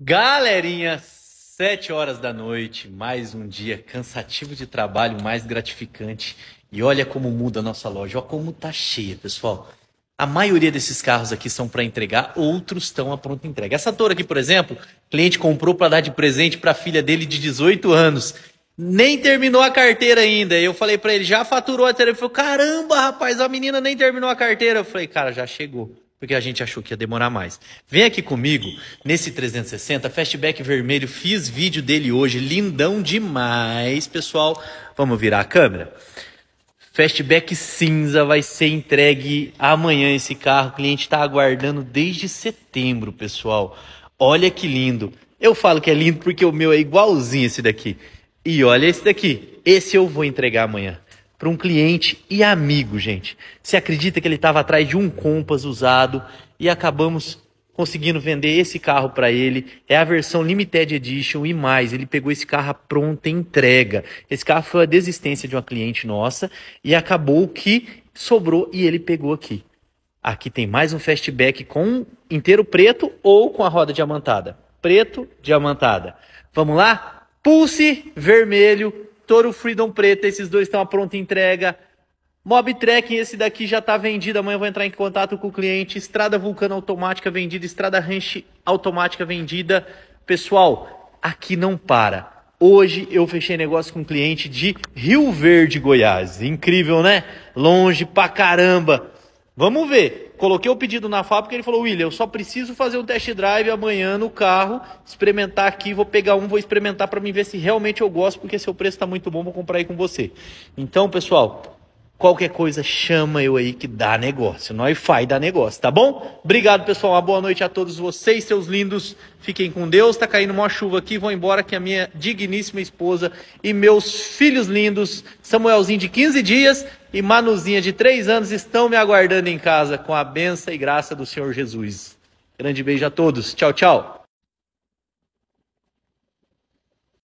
Galerinha, sete horas da noite, mais um dia cansativo de trabalho, mais gratificante. E olha como muda a nossa loja, olha como tá cheia, pessoal. A maioria desses carros aqui são para entregar, outros estão à pronta entrega. Essa Toro aqui, por exemplo, cliente comprou para dar de presente para a filha dele de 18 anos. Nem terminou a carteira ainda. Eu falei para ele, já faturou a carteira? Ele falou, caramba, rapaz, a menina nem terminou a carteira. Eu falei, cara, já chegou porque a gente achou que ia demorar mais. Vem aqui comigo nesse 360, Fastback vermelho, fiz vídeo dele hoje, lindão demais, pessoal. Vamos virar a câmera. Fastback cinza vai ser entregue amanhã esse carro. O cliente está aguardando desde setembro, pessoal. Olha que lindo. Eu falo que é lindo porque o meu é igualzinho esse daqui. E olha esse daqui. Esse eu vou entregar amanhã para um cliente e amigo, gente. Se acredita que ele estava atrás de um Compass usado e acabamos conseguindo vender esse carro para ele. É a versão Limited Edition e mais. Ele pegou esse carro pronta entrega. Esse carro foi a desistência de uma cliente nossa e acabou que sobrou e ele pegou aqui. Aqui tem mais um fastback com inteiro preto ou com a roda diamantada. Preto, diamantada. Vamos lá? Pulse vermelho Toro Freedom Preta, esses dois estão a pronta entrega. Mob Trekking, esse daqui já está vendido. Amanhã eu vou entrar em contato com o cliente. Estrada Vulcano Automática vendida, Estrada Ranch Automática vendida. Pessoal, aqui não para. Hoje eu fechei negócio com um cliente de Rio Verde, Goiás. Incrível, né? Longe pra caramba. Vamos ver. Coloquei o pedido na fábrica e ele falou: William, eu só preciso fazer um test drive amanhã no carro, experimentar aqui, vou pegar um, vou experimentar para mim ver se realmente eu gosto, porque seu preço está muito bom, vou comprar aí com você. Então, pessoal, Qualquer coisa, chama eu aí que dá negócio. No wi dá negócio, tá bom? Obrigado, pessoal. Uma boa noite a todos vocês, seus lindos. Fiquem com Deus. Tá caindo uma chuva aqui. Vou embora que a minha digníssima esposa e meus filhos lindos, Samuelzinho de 15 dias e Manuzinha de 3 anos, estão me aguardando em casa com a benção e graça do Senhor Jesus. Grande beijo a todos. Tchau, tchau.